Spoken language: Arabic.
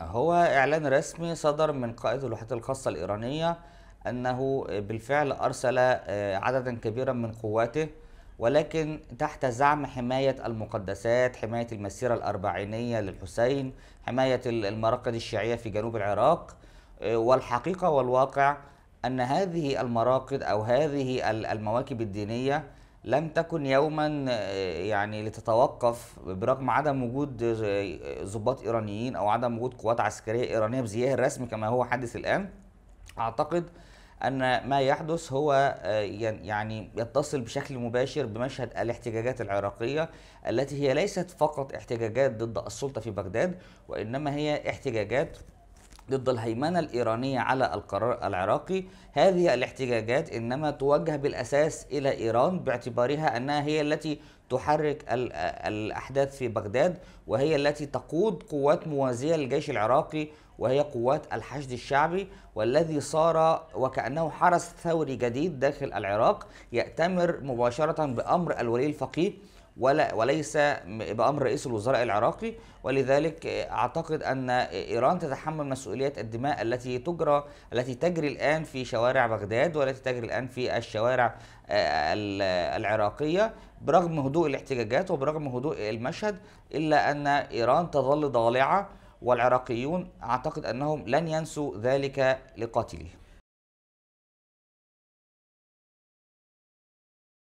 هو إعلان رسمي صدر من قائد الوحدات الخاصة الإيرانية أنه بالفعل أرسل آه، عددا كبيرا من قواته ولكن تحت زعم حماية المقدسات حماية المسيرة الأربعينية للحسين حماية المراقد الشيعية في جنوب العراق آه، والحقيقة والواقع أن هذه المراقد أو هذه المواكب الدينية لم تكن يوما يعني لتتوقف برغم عدم وجود ضباط ايرانيين او عدم وجود قوات عسكريه ايرانيه بزيها الرسمي كما هو حدث الان اعتقد ان ما يحدث هو يعني يتصل بشكل مباشر بمشهد الاحتجاجات العراقيه التي هي ليست فقط احتجاجات ضد السلطه في بغداد وانما هي احتجاجات ضد الهيمنة الإيرانية على القرار العراقي هذه الاحتجاجات إنما توجه بالأساس إلى إيران باعتبارها أنها هي التي تحرك الأحداث في بغداد وهي التي تقود قوات موازية للجيش العراقي وهي قوات الحشد الشعبي والذي صار وكأنه حرس ثوري جديد داخل العراق يأتمر مباشرة بأمر الولي الفقيه ولا وليس بامر رئيس الوزراء العراقي ولذلك اعتقد ان ايران تتحمل مسؤوليه الدماء التي تجرى التي تجري الان في شوارع بغداد والتي تجري الان في الشوارع آه، العراقيه برغم هدوء الاحتجاجات وبرغم هدوء المشهد الا ان ايران تظل ضالعه والعراقيون اعتقد انهم لن ينسوا ذلك لقاتليهم